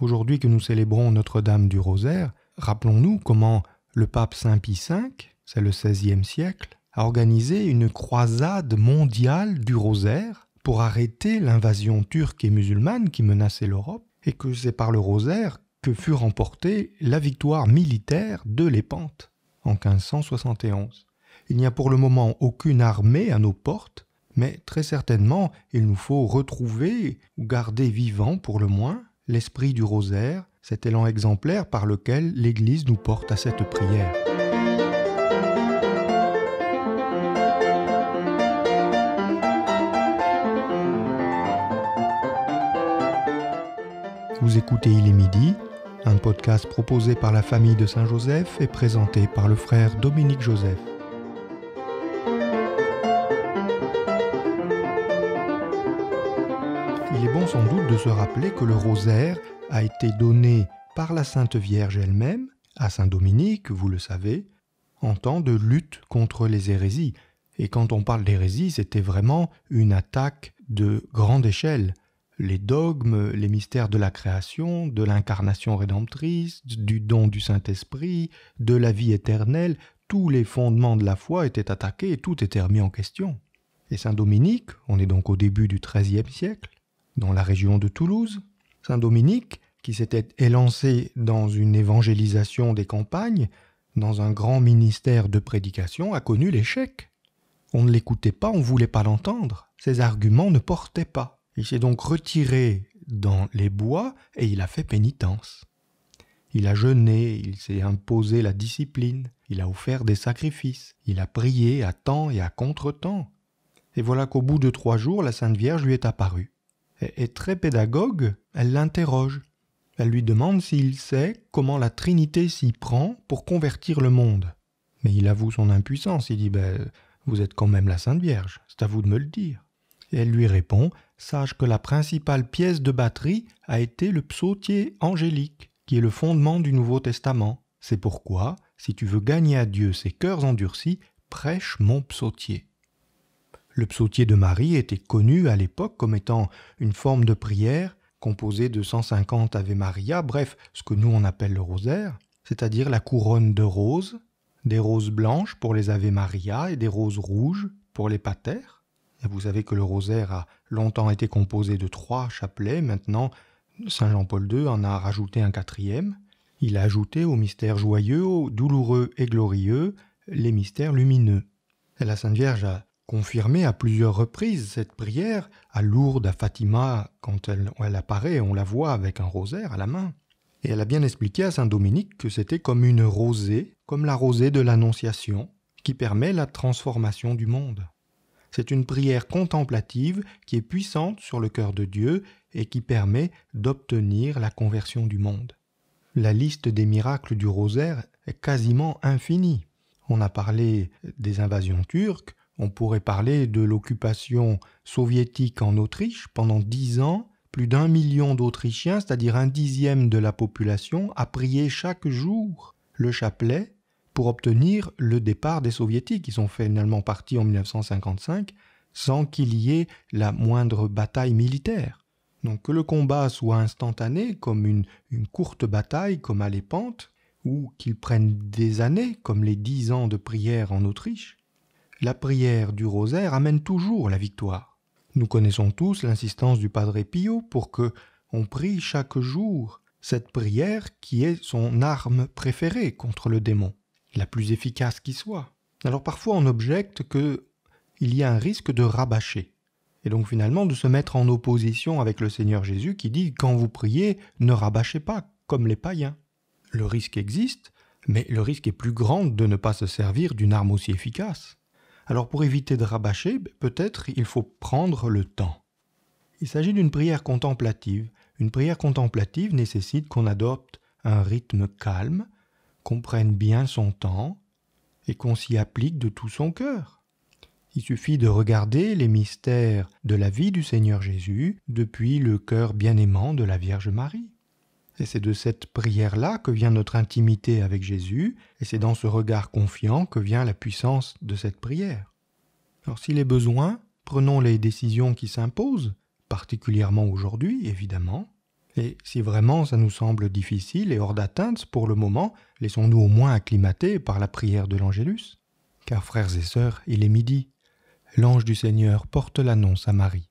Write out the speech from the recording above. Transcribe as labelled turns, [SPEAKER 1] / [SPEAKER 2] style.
[SPEAKER 1] Aujourd'hui que nous célébrons Notre-Dame du Rosaire, rappelons-nous comment le pape Saint Pie V, c'est le XVIe siècle, a organisé une croisade mondiale du Rosaire pour arrêter l'invasion turque et musulmane qui menaçait l'Europe, et que c'est par le Rosaire que fut remportée la victoire militaire de l'Épante en 1571. Il n'y a pour le moment aucune armée à nos portes, mais très certainement il nous faut retrouver ou garder vivant pour le moins l'esprit du rosaire, cet élan exemplaire par lequel l'Église nous porte à cette prière. Vous écoutez Il est midi, un podcast proposé par la famille de Saint-Joseph et présenté par le frère Dominique Joseph. bon sans doute de se rappeler que le rosaire a été donné par la Sainte Vierge elle-même à Saint Dominique, vous le savez, en temps de lutte contre les hérésies. Et quand on parle d'hérésie, c'était vraiment une attaque de grande échelle. Les dogmes, les mystères de la création, de l'incarnation rédemptrice, du don du Saint-Esprit, de la vie éternelle, tous les fondements de la foi étaient attaqués et tout était remis en question. Et Saint Dominique, on est donc au début du XIIIe siècle, dans la région de Toulouse, Saint Dominique, qui s'était élancé dans une évangélisation des campagnes, dans un grand ministère de prédication, a connu l'échec. On ne l'écoutait pas, on ne voulait pas l'entendre, ses arguments ne portaient pas. Il s'est donc retiré dans les bois et il a fait pénitence. Il a jeûné, il s'est imposé la discipline, il a offert des sacrifices, il a prié à temps et à contre-temps. Et voilà qu'au bout de trois jours, la Sainte Vierge lui est apparue est très pédagogue, elle l'interroge. Elle lui demande s'il sait comment la Trinité s'y prend pour convertir le monde. Mais il avoue son impuissance, il dit ben, Vous êtes quand même la Sainte Vierge, c'est à vous de me le dire. Et elle lui répond Sache que la principale pièce de batterie a été le psautier angélique, qui est le fondement du Nouveau Testament. C'est pourquoi, si tu veux gagner à Dieu ses cœurs endurcis, prêche mon psautier. Le psautier de Marie était connu à l'époque comme étant une forme de prière composée de 150 Ave Maria, bref, ce que nous on appelle le rosaire, c'est-à-dire la couronne de roses, des roses blanches pour les Ave Maria et des roses rouges pour les pater. vous savez que le rosaire a longtemps été composé de trois chapelets, maintenant Saint Jean-Paul II en a rajouté un quatrième. Il a ajouté aux mystères joyeux, aux douloureux et glorieux, les mystères lumineux. la Sainte Vierge a confirmé à plusieurs reprises cette prière à Lourdes, à Fatima, quand elle, apparaît, on la voit avec un rosaire à la main. Et elle a bien expliqué à Saint Dominique que c'était comme une rosée, comme la rosée de l'Annonciation, qui permet la transformation du monde. C'est une prière contemplative qui est puissante sur le cœur de Dieu et qui permet d'obtenir la conversion du monde. La liste des miracles du rosaire est quasiment infinie. On a parlé des invasions turques, on pourrait parler de l'occupation soviétique en Autriche pendant dix ans. Plus d'un million d'Autrichiens, c'est-à-dire un dixième de la population, a prié chaque jour le chapelet pour obtenir le départ des soviétiques. qui sont finalement partis en 1955 sans qu'il y ait la moindre bataille militaire. Donc que le combat soit instantané, comme une, une courte bataille, comme à l'épante, ou qu'il prenne des années, comme les dix ans de prière en Autriche, la prière du rosaire amène toujours la victoire. Nous connaissons tous l'insistance du Padre Pio pour que on prie chaque jour cette prière qui est son arme préférée contre le démon, la plus efficace qui soit. Alors parfois on objecte que il y a un risque de rabâcher, et donc finalement de se mettre en opposition avec le Seigneur Jésus qui dit quand vous priez, ne rabâchez pas, comme les païens. Le risque existe, mais le risque est plus grand de ne pas se servir d'une arme aussi efficace. Alors pour éviter de rabâcher, peut-être il faut prendre le temps. Il s'agit d'une prière contemplative. Une prière contemplative nécessite qu'on adopte un rythme calme, qu'on prenne bien son temps et qu'on s'y applique de tout son cœur. Il suffit de regarder les mystères de la vie du Seigneur Jésus depuis le cœur bien aimant de la Vierge Marie. Et c'est de cette prière-là que vient notre intimité avec Jésus, et c'est dans ce regard confiant que vient la puissance de cette prière. Alors s'il est besoin, prenons les décisions qui s'imposent, particulièrement aujourd'hui, évidemment. Et si vraiment ça nous semble difficile et hors d'atteinte pour le moment, laissons-nous au moins acclimater par la prière de l'Angélus. Car frères et sœurs, il est midi. L'ange du Seigneur porte l'annonce à Marie.